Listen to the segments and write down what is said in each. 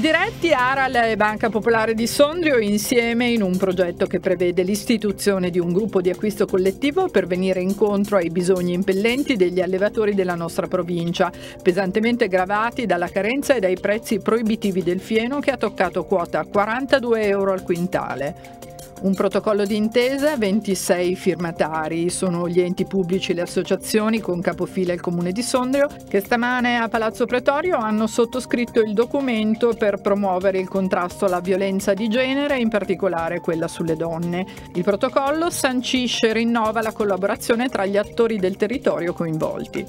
Coldiretti, Aral e Banca Popolare di Sondrio insieme in un progetto che prevede l'istituzione di un gruppo di acquisto collettivo per venire incontro ai bisogni impellenti degli allevatori della nostra provincia, pesantemente gravati dalla carenza e dai prezzi proibitivi del fieno che ha toccato quota 42 euro al quintale. Un protocollo d'intesa, 26 firmatari, sono gli enti pubblici e le associazioni con capofila il comune di Sondrio che stamane a Palazzo Pretorio hanno sottoscritto il documento per promuovere il contrasto alla violenza di genere, in particolare quella sulle donne. Il protocollo sancisce e rinnova la collaborazione tra gli attori del territorio coinvolti.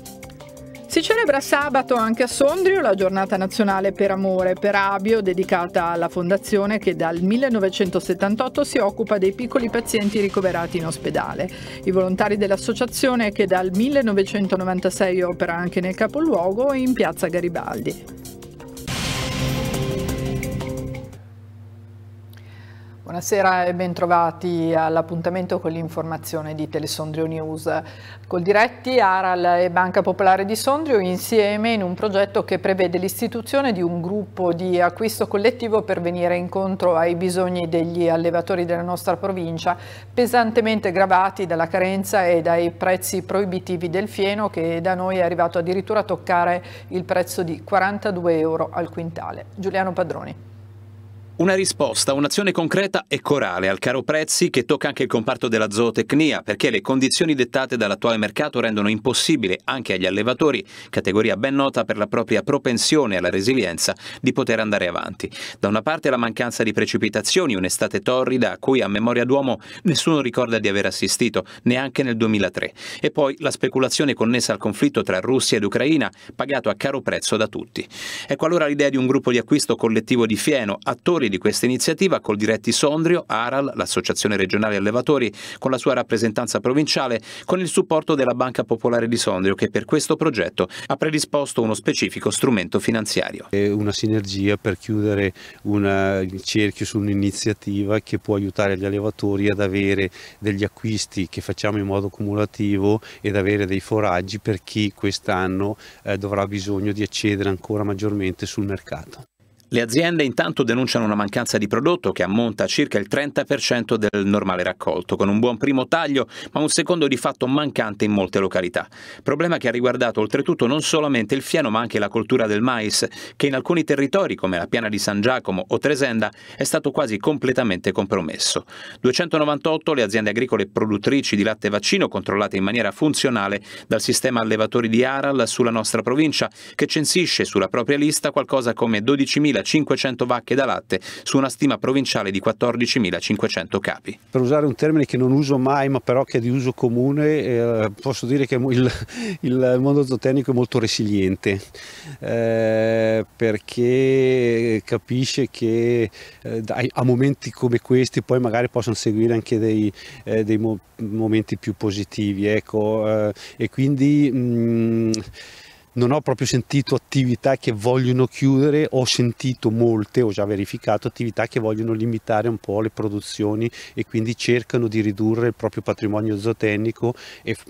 Si celebra sabato anche a Sondrio la giornata nazionale per amore per Abio dedicata alla fondazione che dal 1978 si occupa dei piccoli pazienti ricoverati in ospedale. I volontari dell'associazione che dal 1996 opera anche nel capoluogo in piazza Garibaldi. Buonasera e bentrovati all'appuntamento con l'informazione di Telesondrio News. Col diretti Aral e Banca Popolare di Sondrio insieme in un progetto che prevede l'istituzione di un gruppo di acquisto collettivo per venire incontro ai bisogni degli allevatori della nostra provincia, pesantemente gravati dalla carenza e dai prezzi proibitivi del fieno che da noi è arrivato addirittura a toccare il prezzo di 42 euro al quintale. Giuliano Padroni. Una risposta, un'azione concreta e corale al caro prezzi che tocca anche il comparto della zootecnia, perché le condizioni dettate dall'attuale mercato rendono impossibile anche agli allevatori, categoria ben nota per la propria propensione alla resilienza, di poter andare avanti. Da una parte la mancanza di precipitazioni, un'estate torrida a cui a memoria d'uomo nessuno ricorda di aver assistito, neanche nel 2003, e poi la speculazione connessa al conflitto tra Russia ed Ucraina, pagato a caro prezzo da tutti. Ecco allora l'idea di un gruppo di acquisto collettivo di fieno, attori di questa iniziativa col diretti Sondrio, Aral, l'Associazione Regionale Allevatori, con la sua rappresentanza provinciale, con il supporto della Banca Popolare di Sondrio che per questo progetto ha predisposto uno specifico strumento finanziario. È una sinergia per chiudere una, il cerchio su un'iniziativa che può aiutare gli allevatori ad avere degli acquisti che facciamo in modo cumulativo ed avere dei foraggi per chi quest'anno eh, dovrà bisogno di accedere ancora maggiormente sul mercato. Le aziende intanto denunciano una mancanza di prodotto che ammonta a circa il 30% del normale raccolto, con un buon primo taglio ma un secondo di fatto mancante in molte località. Problema che ha riguardato oltretutto non solamente il fieno ma anche la coltura del mais, che in alcuni territori come la piana di San Giacomo o Tresenda è stato quasi completamente compromesso. 298 le aziende agricole produttrici di latte vaccino controllate in maniera funzionale dal sistema allevatori di Aral sulla nostra provincia, che censisce sulla propria lista qualcosa come 12.000 6.500 vacche da latte su una stima provinciale di 14.500 capi. Per usare un termine che non uso mai ma però che è di uso comune eh, posso dire che il, il, mondo zootecnico è molto resiliente eh, perché capisce che eh, a momenti come questi poi magari possono seguire anche dei, eh, dei mo momenti più positivi ecco, eh, e quindi mh, mm, non ho proprio sentito attività che vogliono chiudere, ho sentito molte, ho già verificato attività che vogliono limitare un po' le produzioni e quindi cercano di ridurre il proprio patrimonio zootecnico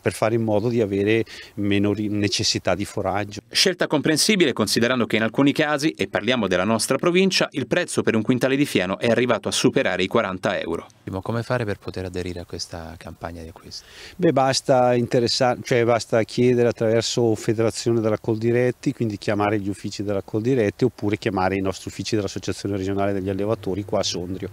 per fare in modo di avere meno necessità di foraggio. Scelta comprensibile considerando che in alcuni casi, e parliamo della nostra provincia, il prezzo per un quintale di fieno è arrivato a superare i 40 euro. Come fare per poter aderire a questa campagna di acquisto? Beh, basta, cioè basta chiedere attraverso Federazione della Coldiretti, quindi chiamare gli uffici della Coldiretti oppure chiamare i nostri uffici dell'Associazione regionale degli allevatori qua a Sondrio.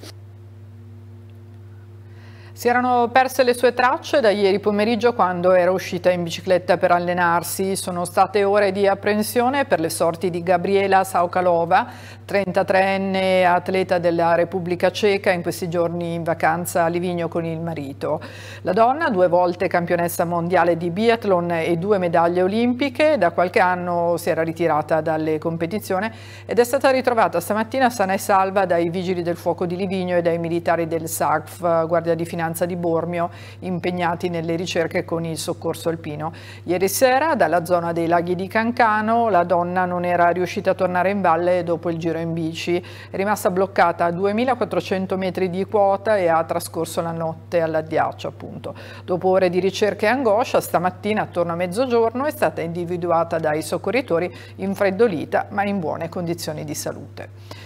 Si erano perse le sue tracce da ieri pomeriggio quando era uscita in bicicletta per allenarsi. Sono state ore di apprensione per le sorti di Gabriela Saukalova, 33enne atleta della Repubblica Ceca, in questi giorni in vacanza a Livigno con il marito. La donna, due volte campionessa mondiale di biathlon e due medaglie olimpiche, da qualche anno si era ritirata dalle competizioni ed è stata ritrovata stamattina sana e salva dai vigili del fuoco di Livigno e dai militari del SAGF, Guardia di Finanza di Bormio, impegnati nelle ricerche con il soccorso alpino. Ieri sera, dalla zona dei laghi di Cancano, la donna non era riuscita a tornare in valle dopo il giro giro in bici, è rimasta bloccata a 2400 metri di quota e ha trascorso la notte all'addiaccio appunto. Dopo ore di ricerca e angoscia, stamattina attorno a mezzogiorno è stata individuata dai soccorritori infreddolita ma in buone condizioni di salute.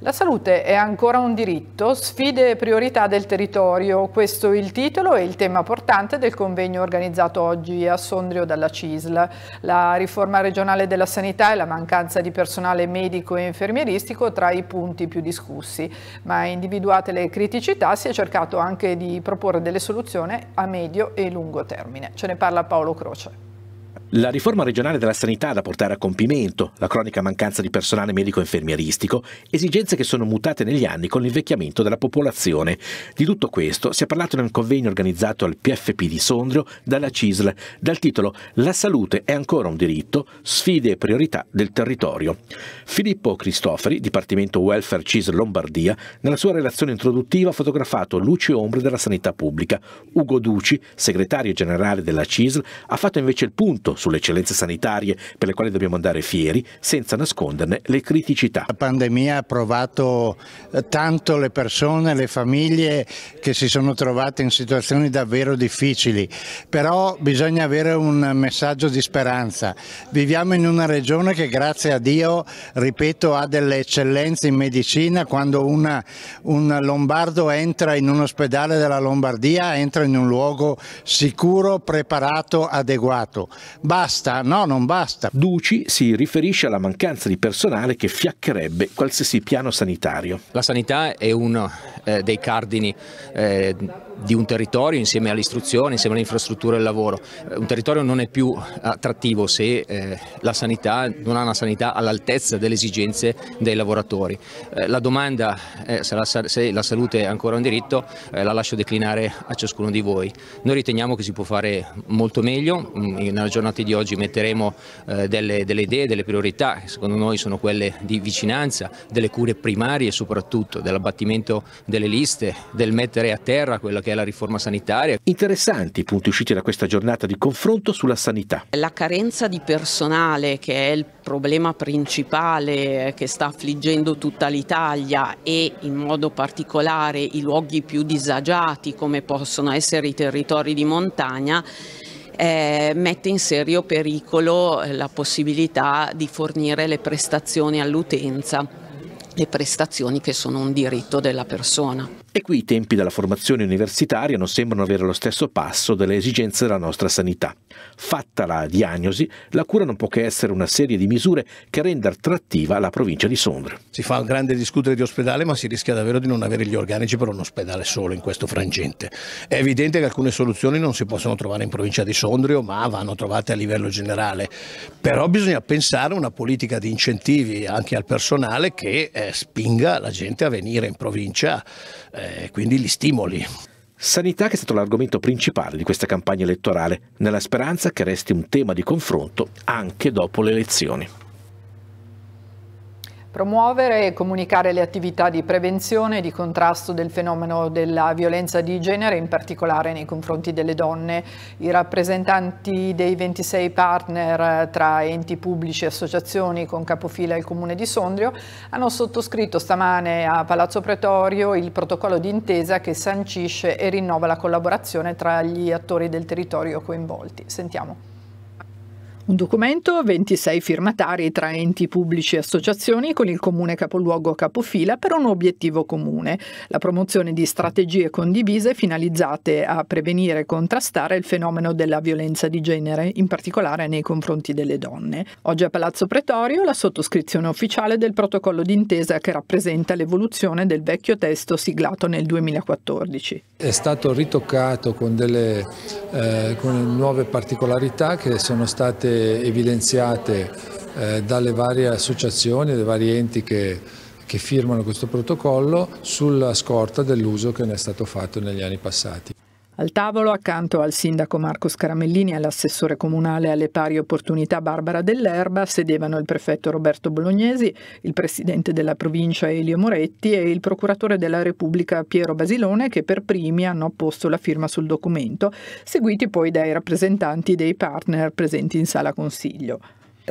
La salute è ancora un diritto, sfide e priorità del territorio, questo è il titolo e il tema portante del convegno organizzato oggi a Sondrio dalla CISL. La riforma regionale della sanità e la mancanza di personale medico e infermieristico tra i punti più discussi, ma individuate le criticità si è cercato anche di proporre delle soluzioni a medio e lungo termine. Ce ne parla Paolo Croce. La riforma regionale della sanità da portare a compimento, la cronica mancanza di personale medico-infermieristico, esigenze che sono mutate negli anni con l'invecchiamento della popolazione. Di tutto questo si è parlato nel convegno organizzato al PFP di Sondrio dalla CISL, dal titolo La salute è ancora un diritto, sfide e priorità del territorio. Filippo Cristofori, Dipartimento Welfare CISL Lombardia, nella sua relazione introduttiva ha fotografato luci e ombre della sanità pubblica. Ugo Duci, segretario generale della CISL, ha fatto invece il punto sulle eccellenze sanitarie per le quali dobbiamo andare fieri senza nasconderne le criticità. La pandemia ha provato eh, tanto le persone, le famiglie che si sono trovate in situazioni davvero difficili, però bisogna avere un messaggio di speranza. Viviamo in una regione che grazie a Dio, ripeto, ha delle eccellenze in medicina, quando una, un lombardo entra in un ospedale della Lombardia entra in un luogo sicuro, preparato, adeguato, Basta? No, non basta. Duci si riferisce alla mancanza di personale che fiaccherebbe qualsiasi piano sanitario. La sanità è uno eh, dei cardini eh, di un territorio insieme all'istruzione, insieme all'infrastruttura e al lavoro. Eh, un territorio non è più attrattivo se eh, la sanità non ha una sanità all'altezza delle esigenze dei lavoratori. Eh, la domanda eh, se, la, se, la, salute è ancora un diritto eh, la lascio declinare a ciascuno di voi. Noi riteniamo che si può fare molto meglio, mm, nella giornata di oggi metteremo eh, delle, delle idee, delle priorità che secondo noi sono quelle di vicinanza, delle cure primarie soprattutto, dell'abbattimento delle liste, del mettere a terra quella che che è la riforma sanitaria. Interessanti i punti usciti da questa giornata di confronto sulla sanità. La carenza di personale che è il problema principale che sta affliggendo tutta l'Italia e in modo particolare i luoghi più disagiati come possono essere i territori di montagna eh, mette in serio pericolo eh, la possibilità di fornire le prestazioni all'utenza, le prestazioni che sono un diritto della persona qui i tempi della formazione universitaria non sembrano avere lo stesso passo delle esigenze della nostra sanità. Fatta la diagnosi, la cura non può che essere una serie di misure che renda attrattiva la provincia di Sondrio. Si fa un grande discutere di ospedale, ma si rischia davvero di non avere gli organici per un ospedale solo in questo frangente. È evidente che alcune soluzioni non si possono trovare in provincia di Sondrio, ma vanno trovate a livello generale. Però bisogna pensare a una politica di incentivi anche al personale che eh, spinga la gente a venire in provincia eh, eh, quindi li stimoli. Sanità che è stato l'argomento principale di questa campagna elettorale, nella speranza che resti un tema di confronto anche dopo le elezioni. Promuovere e comunicare le attività di prevenzione e di contrasto del fenomeno della violenza di genere, in particolare nei confronti delle donne. I rappresentanti dei 26 partner eh, tra enti pubblici e associazioni con capofila il Comune di Sondrio hanno sottoscritto stamane a Palazzo Pretorio il protocollo d'intesa che sancisce e rinnova la collaborazione tra gli attori del territorio coinvolti. Sentiamo. Un documento, 26 firmatari tra enti pubblici e associazioni con il comune capoluogo capofila per un obiettivo comune, la promozione di strategie condivise finalizzate a prevenire e contrastare il fenomeno della violenza di genere, in particolare nei confronti delle donne. Oggi a Palazzo Pretorio la sottoscrizione ufficiale del protocollo d'intesa che rappresenta l'evoluzione del vecchio testo siglato nel 2014. È stato ritoccato con delle eh, con nuove particolarità che sono state evidenziate eh, dalle varie associazioni, dai vari enti che, che firmano questo protocollo sulla scorta dell'uso che ne è stato fatto negli anni passati. Al tavolo, accanto al sindaco Marco Scaramellini e all'assessore comunale alle pari opportunità Barbara Dell'Erba, sedevano il prefetto Roberto Bolognesi, il presidente della provincia Elio Moretti e il procuratore della Repubblica Piero Basilone che per primi hanno apposto la firma sul documento, seguiti poi dai rappresentanti dei partner presenti in sala consiglio.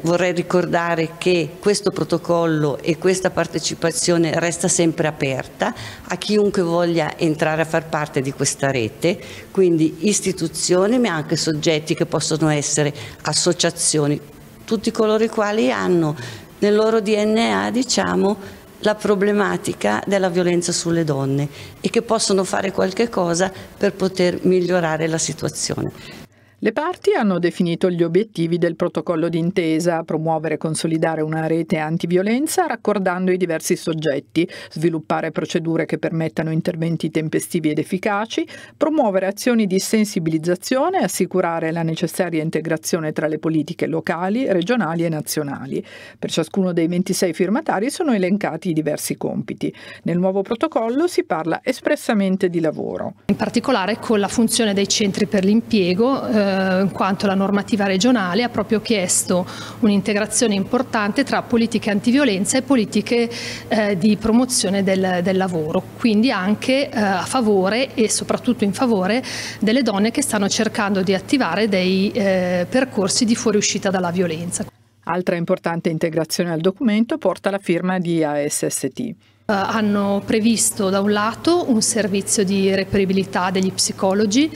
Vorrei ricordare che questo protocollo e questa partecipazione resta sempre aperta a chiunque voglia entrare a far parte di questa rete, quindi istituzioni ma anche soggetti che possono essere associazioni, tutti coloro i quali hanno nel loro DNA diciamo la problematica della violenza sulle donne e che possono fare qualche cosa per poter migliorare la situazione. Le parti hanno definito gli obiettivi del protocollo d'intesa, promuovere e consolidare una rete antiviolenza raccordando i diversi soggetti, sviluppare procedure che permettano interventi tempestivi ed efficaci, promuovere azioni di sensibilizzazione e assicurare la necessaria integrazione tra le politiche locali, regionali e nazionali. Per ciascuno dei 26 firmatari sono elencati i diversi compiti. Nel nuovo protocollo si parla espressamente di lavoro. In particolare con la funzione dei centri per l'impiego, eh, eh, in quanto la normativa regionale ha proprio chiesto un'integrazione importante tra politiche antiviolenza e politiche eh, di promozione del, del, lavoro, quindi anche eh, a favore e soprattutto in favore delle donne che stanno cercando di attivare dei percorsi di fuoriuscita dalla violenza. Altra importante integrazione al documento porta la firma di ASST. Eh, hanno previsto da un lato un servizio di reperibilità degli psicologi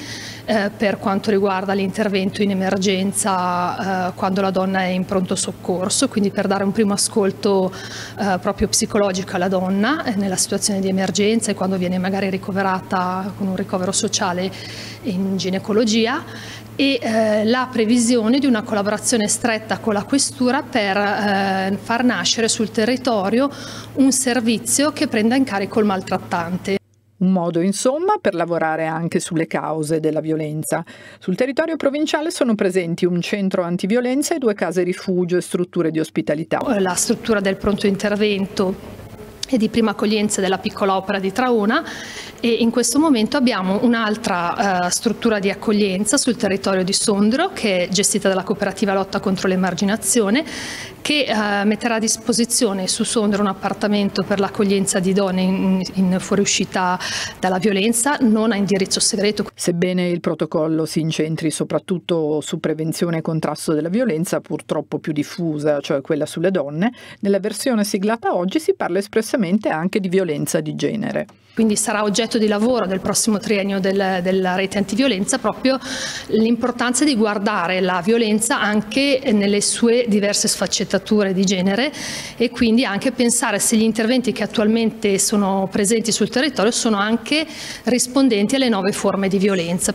eh, per quanto riguarda l'intervento in emergenza eh, quando la donna è in pronto soccorso, quindi per dare un primo ascolto eh, proprio psicologico alla donna eh, nella situazione di emergenza e quando viene magari ricoverata con un ricovero sociale in ginecologia e eh, la previsione di una collaborazione stretta con la Questura per eh, far nascere sul territorio un servizio che prenda in carico il maltrattante. Un modo, insomma, per lavorare anche sulle cause della violenza. Sul territorio provinciale sono presenti un centro antiviolenza e due case rifugio e strutture di ospitalità. La struttura del pronto intervento e di prima accoglienza della piccola opera di Trauna e in questo momento abbiamo un'altra eh, struttura di accoglienza sul territorio di Sondro che è gestita dalla cooperativa Lotta contro l'emarginazione che eh, metterà a disposizione su Sondro un appartamento per l'accoglienza di donne in, in fuoriuscita dalla violenza non a indirizzo segreto. Sebbene il protocollo si incentri soprattutto su prevenzione e contrasto della violenza purtroppo più diffusa, cioè quella sulle donne, nella versione siglata oggi si parla espressamente certamente anche di violenza di genere quindi sarà oggetto di lavoro del prossimo triennio del, della rete antiviolenza proprio l'importanza di guardare la violenza anche nelle sue diverse sfaccettature di genere e quindi anche pensare se gli interventi che attualmente sono presenti sul territorio sono anche rispondenti alle nuove forme di violenza.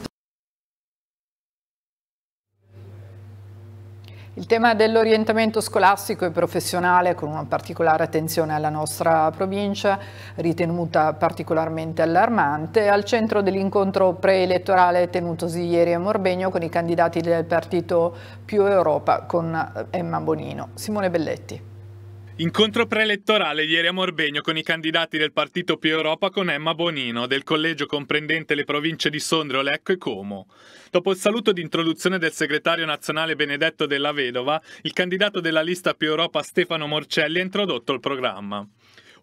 Il tema dell'orientamento scolastico e professionale, con una particolare attenzione alla nostra provincia, ritenuta particolarmente allarmante, è al centro dell'incontro preelettorale tenutosi ieri a Morbegno con i candidati del partito Più Europa, con Emma Bonino. Simone Belletti. Incontro preelettorale ieri a Morbegno con i candidati del partito Più Europa con Emma Bonino, del collegio comprendente le province di Sondrio, Lecco e Como. Dopo il saluto di introduzione del segretario nazionale Benedetto della Vedova, il candidato della lista Più Europa Stefano Morcelli ha introdotto il programma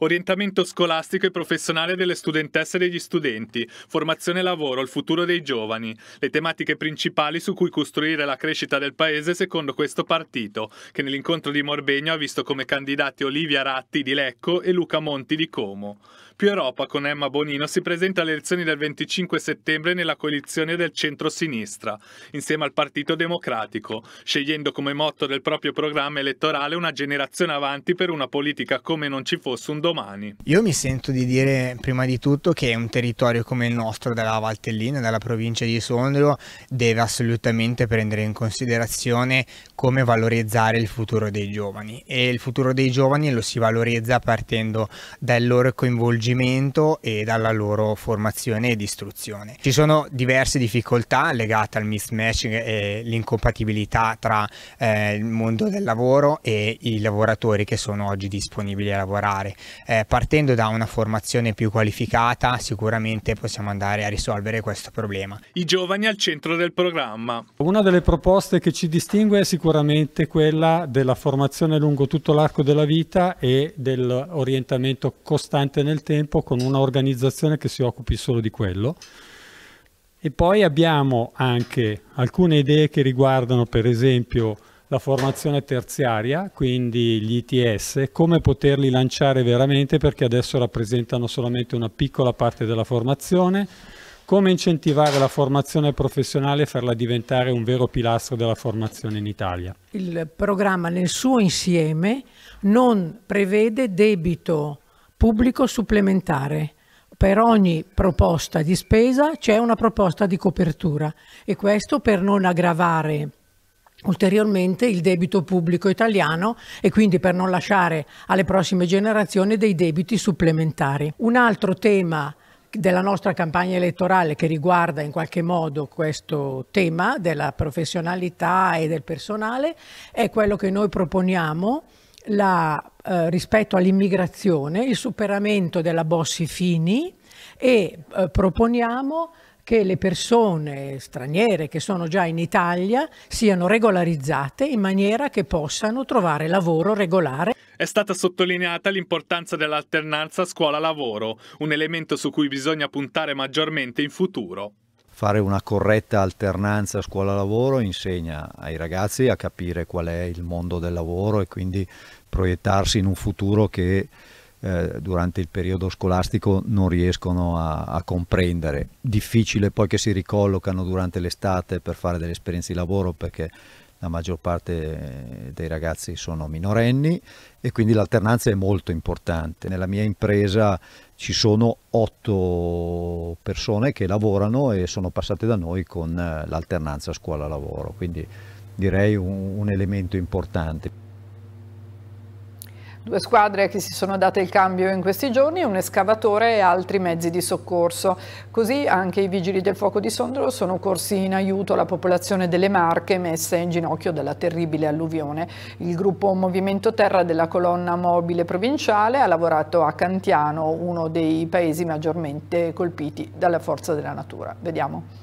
orientamento scolastico e professionale delle studentesse e degli studenti, formazione lavoro, il futuro dei giovani, le tematiche principali su cui costruire la crescita del paese secondo questo partito, che nell'incontro di Morbegno ha visto come candidati Olivia Ratti di Lecco e Luca Monti di Como. Più Europa con Emma Bonino si presenta alle elezioni del 25 settembre nella coalizione del centro-sinistra, insieme al Partito Democratico, scegliendo come motto del proprio programma elettorale una generazione avanti per una politica come non ci fosse un domani. Io mi sento di dire prima di tutto che un territorio come il nostro, della Valtellina, dalla provincia di Sondrio, deve assolutamente prendere in considerazione come valorizzare il futuro dei giovani. E il futuro dei giovani lo si valorizza partendo dal loro coinvolgimento coinvolgimento e dalla loro formazione ed istruzione. Ci sono diverse difficoltà legate al mismatching e l'incompatibilità tra eh, il mondo del lavoro e i lavoratori che sono oggi disponibili a lavorare. Eh, partendo da una formazione più qualificata sicuramente possiamo andare a risolvere questo problema. I giovani al centro del programma. Una delle proposte che ci distingue è sicuramente quella della formazione lungo tutto l'arco della vita e dell'orientamento costante nel tempo tempo con un'organizzazione che si occupi solo di quello. E poi abbiamo anche alcune idee che riguardano per esempio la formazione terziaria, quindi gli ITS, come poterli lanciare veramente perché adesso rappresentano solamente una piccola parte della formazione, come incentivare la formazione professionale e farla diventare un vero pilastro della formazione in Italia. Il programma nel suo insieme non prevede debito pubblico supplementare. Per ogni proposta di spesa c'è una proposta di copertura e questo per non aggravare ulteriormente il debito pubblico italiano e quindi per non lasciare alle prossime generazioni dei debiti supplementari. Un altro tema della nostra campagna elettorale che riguarda in qualche modo questo tema della professionalità e del personale è quello che noi proponiamo la, eh, rispetto all'immigrazione, il superamento della Bossi Fini e eh, proponiamo che le persone straniere che sono già in Italia siano regolarizzate in maniera che possano trovare lavoro regolare. È stata sottolineata l'importanza dell'alternanza scuola-lavoro, un elemento su cui bisogna puntare maggiormente in futuro fare una corretta alternanza scuola-lavoro insegna ai ragazzi a capire qual è il mondo del lavoro e quindi proiettarsi in un futuro che eh, durante il periodo scolastico non riescono a, a, comprendere. Difficile poi che si ricollocano durante l'estate per fare delle esperienze di lavoro perché la maggior parte eh, dei ragazzi sono minorenni e quindi l'alternanza è molto importante. Nella mia impresa ci sono otto persone che lavorano e sono passate da noi con eh, l'alternanza scuola-lavoro, quindi direi un, un elemento importante. Due squadre che si sono date il cambio in questi giorni, un escavatore e altri mezzi di soccorso. Così anche i vigili del fuoco di Sondrio sono corsi in aiuto alla popolazione delle Marche messe in ginocchio dalla terribile alluvione. Il gruppo Movimento Terra della colonna mobile provinciale ha lavorato a Cantiano, uno dei paesi maggiormente colpiti dalla forza della natura. Vediamo.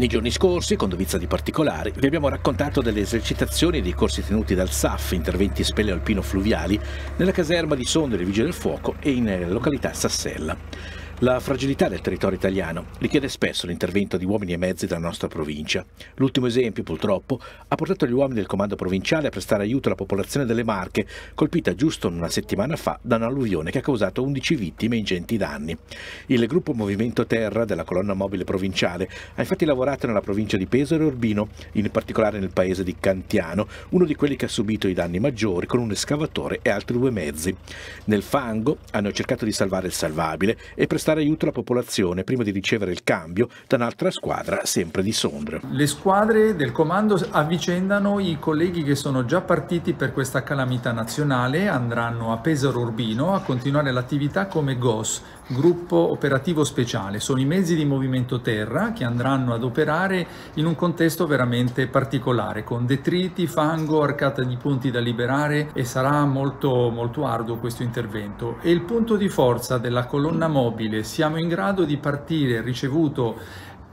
Nei giorni scorsi, con dovizia di particolari, vi abbiamo raccontato delle esercitazioni e dei corsi tenuti dal SAF, interventi alpino fluviali, nella caserma di Sondrio Vigile del Fuoco e in eh, località Sassella. La fragilità del territorio italiano richiede spesso l'intervento di uomini e mezzi della nostra provincia. L'ultimo esempio, purtroppo, ha portato gli uomini del comando provinciale a prestare aiuto alla popolazione delle Marche, colpita giusto una settimana fa da un'alluvione che ha causato 11 vittime e ingenti danni. Il gruppo Movimento Terra della colonna mobile provinciale ha infatti lavorato nella provincia di Pesaro e Urbino, in particolare nel paese di Cantiano, uno di quelli che ha subito i danni maggiori con un escavatore e altri due mezzi. Nel fango hanno cercato di salvare il salvabile e prestare prestare aiuto alla popolazione prima di ricevere il cambio da un'altra squadra sempre di Sondrio. Le squadre del comando avvicendano i colleghi che sono già partiti per questa calamità nazionale, andranno a Pesaro Urbino a continuare l'attività come GOS, gruppo operativo speciale, sono i mezzi di movimento terra che andranno ad operare in un contesto veramente particolare, con detriti, fango, arcata di punti da liberare e sarà molto, molto arduo questo intervento. E il punto di forza della colonna mobile, siamo in grado di partire ricevuto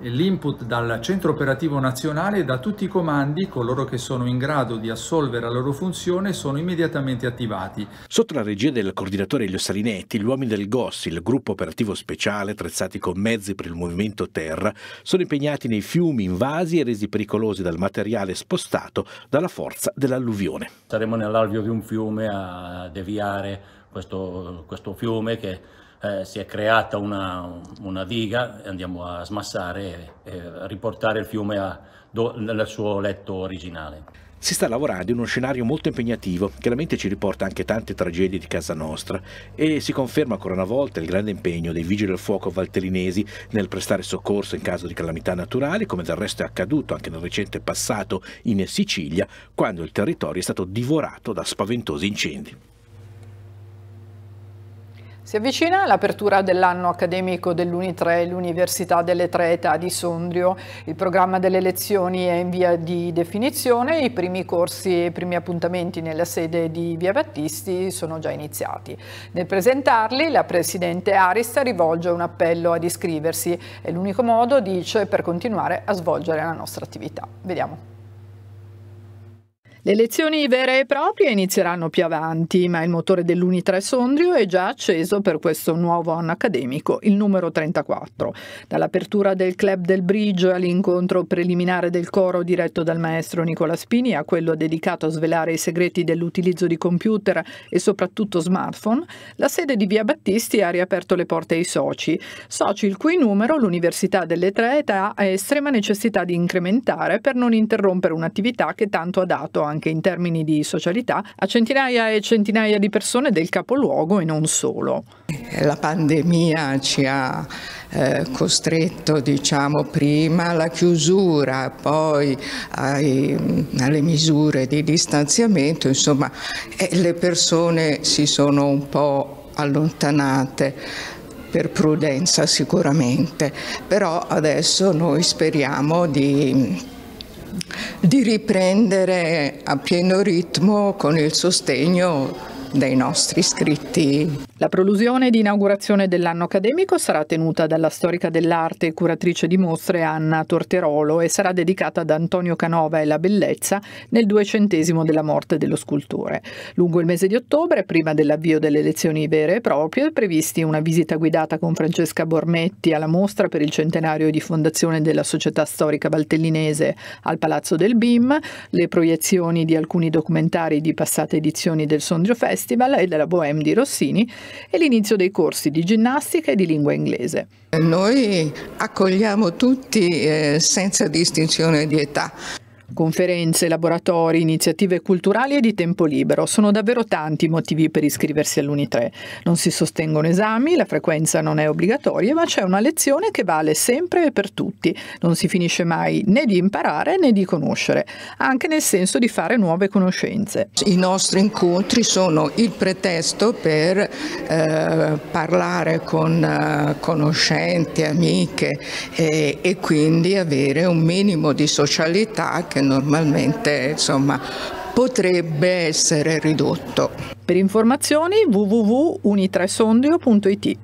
l'input dal centro operativo nazionale e da tutti i comandi, coloro che sono in grado di assolvere la loro funzione, sono immediatamente attivati. Sotto la regia del coordinatore Elio Salinetti, gli uomini del GOS, il gruppo operativo speciale, attrezzati con mezzi per il movimento terra, sono impegnati nei fiumi invasi e resi pericolosi dal materiale spostato dalla forza dell'alluvione. Saremo nell'alvio di un fiume a deviare questo, questo fiume che eh, si è creata una, una diga, andiamo a smassare e, e riportare il fiume a, do, nel suo letto originale. Si sta lavorando in uno scenario molto impegnativo, chiaramente ci riporta anche tante tragedie di casa nostra e si conferma ancora una volta il grande impegno dei vigili del fuoco valterinesi nel prestare soccorso in caso di calamità naturali, come del resto è accaduto anche nel recente passato in Sicilia, quando il territorio è stato divorato da spaventosi incendi. Si avvicina l'apertura dell'anno accademico dell'Uni3, l'Università delle Tre Età di Sondrio. Il programma delle lezioni è in via di definizione, i primi corsi e i primi appuntamenti nella sede di Via Battisti sono già iniziati. Nel presentarli la Presidente Arista rivolge un appello ad iscriversi, è l'unico modo, dice, per continuare a svolgere la nostra attività. Vediamo. Le lezioni vere e proprie inizieranno più avanti, ma il motore dell'Uni3 Sondrio è già acceso per questo nuovo anno accademico, il numero 34. Dall'apertura del Club del Bridge all'incontro preliminare del coro diretto dal maestro Nicola Spini a quello dedicato a svelare i segreti dell'utilizzo di computer e soprattutto smartphone, la sede di Via Battisti ha riaperto le porte ai soci, soci il cui numero l'Università delle Tre Età ha estrema necessità di incrementare per non interrompere un'attività che tanto ha dato anche anche in termini di socialità a centinaia e centinaia di persone del capoluogo e non solo. La pandemia ci ha eh, costretto diciamo, prima alla chiusura, poi ai, alle misure di distanziamento, insomma eh, le persone si sono un po' allontanate per prudenza sicuramente, però adesso noi speriamo di di riprendere a pieno ritmo con il sostegno dei nostri iscritti la prolusione di inaugurazione dell'anno accademico sarà tenuta dalla storica dell'arte e curatrice di mostre Anna Torterolo e sarà dedicata ad Antonio Canova e la bellezza nel duecentesimo della morte dello scultore. Lungo il mese di ottobre, prima dell'avvio delle lezioni vere e proprie, è prevista una visita guidata con Francesca Bormetti alla mostra per il centenario di fondazione della Società Storica Valtellinese al Palazzo del BIM, le proiezioni di alcuni documentari di passate edizioni del Sondrio Festival e della Bohème di Rossini, e l'inizio dei corsi di ginnastica e di lingua inglese. Noi accogliamo tutti eh, senza distinzione di età conferenze, laboratori, iniziative culturali e di tempo libero. Sono davvero tanti i motivi per iscriversi all'Uni3. Non si sostengono esami, la frequenza non è obbligatoria, ma c'è una lezione che vale sempre e per tutti. Non si finisce mai né di imparare né di conoscere, anche nel senso di fare nuove conoscenze. I nostri incontri sono il pretesto per eh, parlare con eh, conoscenti, amiche eh, e quindi avere un minimo di socialità che normalmente insomma, potrebbe essere ridotto. Per informazioni www.unitresondio.it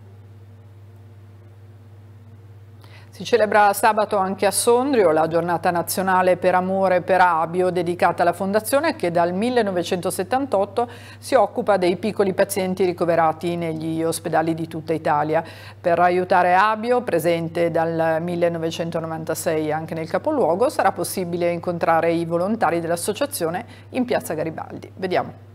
Si celebra sabato anche a Sondrio la giornata nazionale per amore per abio dedicata alla fondazione che dal 1978 si occupa dei piccoli pazienti ricoverati negli ospedali di tutta Italia. Per aiutare Abio, presente dal 1996 anche nel capoluogo, sarà possibile incontrare i volontari dell'associazione in piazza Garibaldi. Vediamo.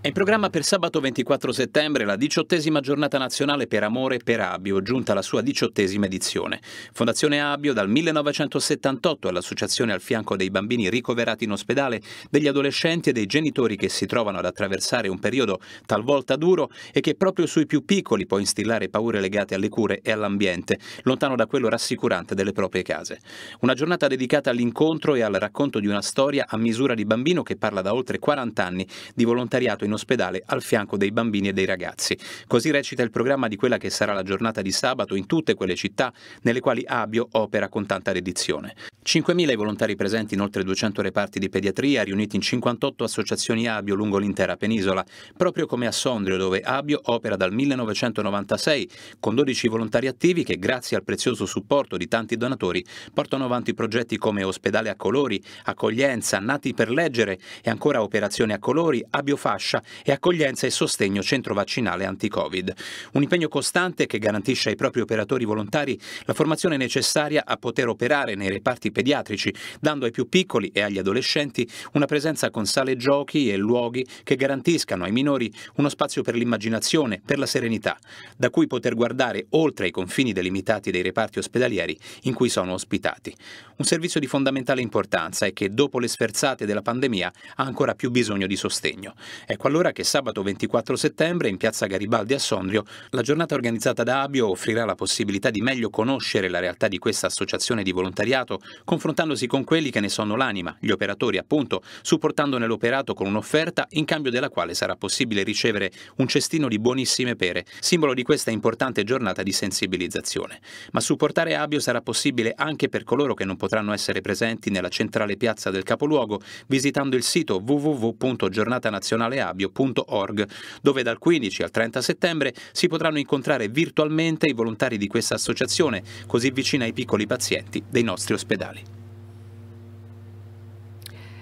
È in programma per sabato 24 settembre la diciottesima giornata nazionale per amore per Abio, giunta alla sua diciottesima edizione. Fondazione Abio dal 1978 è l'associazione al fianco dei bambini ricoverati in ospedale, degli adolescenti e dei genitori che si trovano ad attraversare un periodo talvolta duro e che proprio sui più piccoli può instillare paure legate alle cure e all'ambiente, lontano da quello rassicurante delle proprie case. Una giornata dedicata all'incontro e al racconto di una storia a misura di bambino che parla da oltre 40 anni di volontariato in ospedale al fianco dei bambini e dei ragazzi. Così recita il programma di quella che sarà la giornata di sabato in tutte quelle città nelle quali Abio opera con tanta dedizione. 5.000 i volontari presenti in oltre 200 reparti di pediatria, riuniti in 58 associazioni Abio lungo l'intera penisola, proprio come a Sondrio, dove Abio opera dal 1996, con 12 volontari attivi che, grazie al prezioso supporto di tanti donatori, portano avanti progetti come ospedale a colori, accoglienza, nati per leggere e ancora operazione a colori, Abio Fascia, fiducia e accoglienza e sostegno centro vaccinale anti-Covid. Un impegno costante che garantisce ai propri operatori volontari la formazione necessaria a poter operare nei reparti pediatrici, dando ai più piccoli e agli adolescenti una presenza con sale giochi e luoghi che garantiscano ai minori uno spazio per l'immaginazione, per la serenità, da cui poter guardare oltre i confini delimitati dei reparti ospedalieri in cui sono ospitati. Un servizio di fondamentale importanza e che dopo le sferzate della pandemia ha ancora più bisogno di sostegno. Ecco Ecco allora che sabato 24 settembre in piazza Garibaldi a Sondrio la giornata organizzata da Abio offrirà la possibilità di meglio conoscere la realtà di questa associazione di volontariato, confrontandosi con quelli che ne sono l'anima, gli operatori appunto, supportandone l'operato con un'offerta in cambio della quale sarà possibile ricevere un cestino di buonissime pere, simbolo di questa importante giornata di sensibilizzazione. Ma supportare Abio sarà possibile anche per coloro che non potranno essere presenti nella centrale piazza del capoluogo, visitando il sito www.giornatanazionaleabio.com fabio.org, dove dal 15 al 30 settembre si potranno incontrare virtualmente i volontari di questa associazione, così vicina ai piccoli pazienti dei nostri ospedali.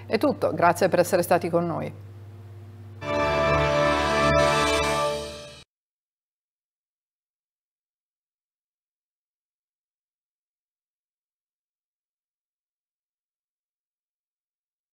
È tutto, grazie per essere stati con noi.